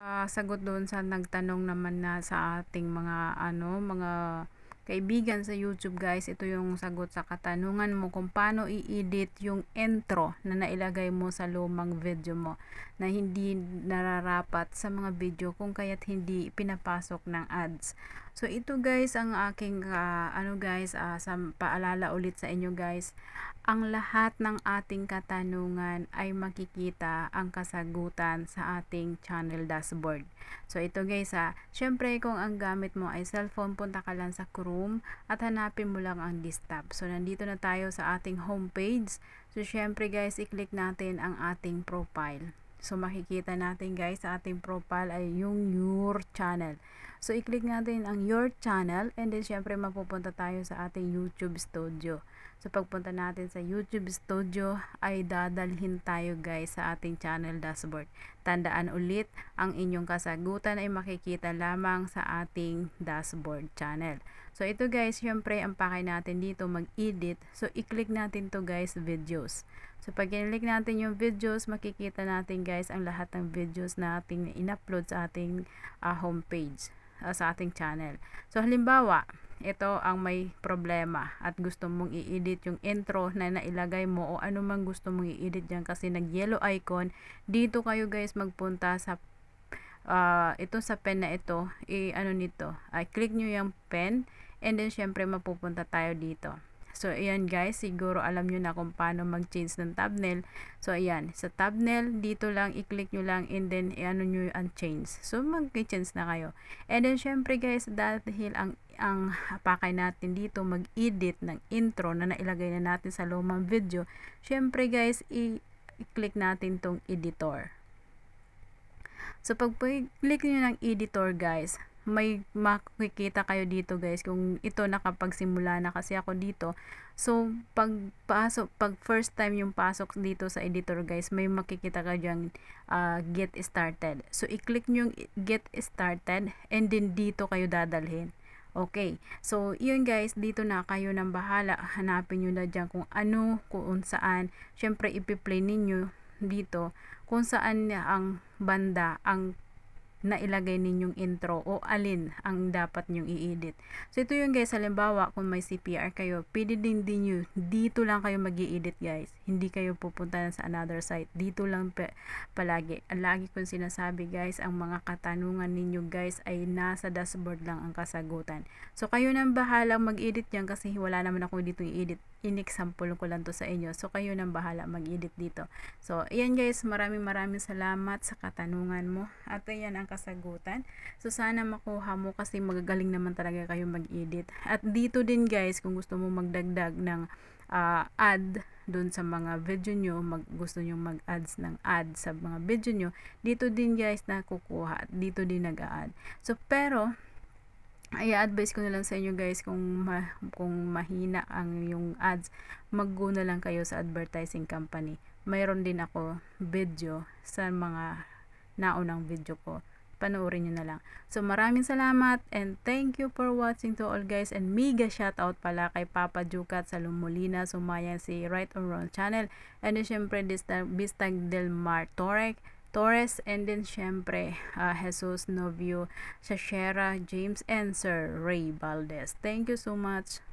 Uh, sagot doon sa nagtanong naman na sa ating mga ano, mga kaibigan sa YouTube guys, ito yung sagot sa katanungan mo kung paano i-edit yung intro na nailagay mo sa lumang video mo na hindi nararapat sa mga video kung kaya't hindi pinapasok ng ads. So ito guys ang aking uh, ano guys uh, ah, sa paalala ulit sa inyo guys. Ang lahat ng ating katanungan ay makikita ang kasagutan sa ating channel dashboard. So ito guys ha, ah, syempre kung ang gamit mo ay cellphone, punta ka lang sa Chrome at hanapin mo lang ang desktop. So nandito na tayo sa ating homepage. So syempre guys, i-click natin ang ating profile. So, makikita natin guys sa ating profile ay yung your channel. So, i-click natin ang your channel and then syempre mapupunta tayo sa ating YouTube studio. So, pagpunta natin sa YouTube studio ay dadalhin tayo guys sa ating channel dashboard. Tandaan ulit, ang inyong kasagutan ay makikita lamang sa ating dashboard channel. So, ito guys, syempre, ang pakay natin dito, mag-edit. So, i-click natin to guys, videos. So, pag i-click natin yung videos, makikita natin guys, ang lahat ng videos na ating in-upload sa ating uh, homepage, uh, sa ating channel. So, halimbawa, ito ang may problema at gusto mong i-edit yung intro na nailagay mo o anumang gusto mong i-edit dyan kasi nag yellow icon dito kayo guys magpunta sa uh, ito sa pen na ito, i-ano nito, i-click ah, nyo yung pen, and then syempre mapupunta tayo dito. So, ayan guys, siguro alam nyo na kung paano mag-change ng thumbnail. So, ayan, sa thumbnail, dito lang, i-click nyo lang, and then, i-ano nyo yung change. So, mag-change na kayo. And then, syempre guys, dahil ang, ang hapakay natin dito, mag-edit ng intro na nailagay na natin sa lumang video, syempre guys, i-click natin tong editor. So, pag click nyo ng editor guys, may makikita kayo dito guys kung ito nakapagsimula na kasi ako dito so pag pasok pag first time yung pasok dito sa editor guys may makikita kayo dyan uh, get started so i-click nyo yung get started and then dito kayo dadalhin Okay, so yun guys, dito na kayo nang bahala. Hanapin nyo na dyan kung ano, kung saan. syempre Siyempre, ipiplay ninyo dito kung saan ang banda ang na ilagay ninyong intro o alin ang dapat nyong i-edit. So, ito yung guys, halimbawa, kung may CPR kayo, pwede din din nyo, dito lang kayo mag edit guys. Hindi kayo pupunta sa another site. Dito lang palagi. Lagi kong sinasabi guys, ang mga katanungan ninyo guys ay nasa dashboard lang ang kasagutan. So, kayo nang bahalang mag-edit yan kasi wala naman ako dito i-edit. In-example ko lang to sa inyo. So, kayo nang bahala mag-edit dito. So, ayan guys, maraming maraming salamat sa katanungan mo. At ayan ang kasagutan. So, sana makuha mo kasi magagaling naman talaga kayo mag-edit. At dito din guys, kung gusto mo magdagdag ng uh, ad doon sa mga video nyo, mag, gusto nyo mag-ads ng ad sa mga video nyo, dito din guys nakukuha at dito din nag-add. So, pero, ay advice ko na lang sa inyo guys kung ma kung mahina ang yung ads, mag-go na lang kayo sa advertising company. Mayroon din ako video sa mga naunang video ko panoorin nyo na lang. So maraming salamat and thank you for watching to all guys and mega shoutout pala kay Papa Jukat sa Lumolina, sumaya si Right or Wrong channel and then syempre Bistag Del Mar Torek Torres and then syempre uh, Jesus Novio, Shashera, James and Sir Ray Valdez. Thank you so much.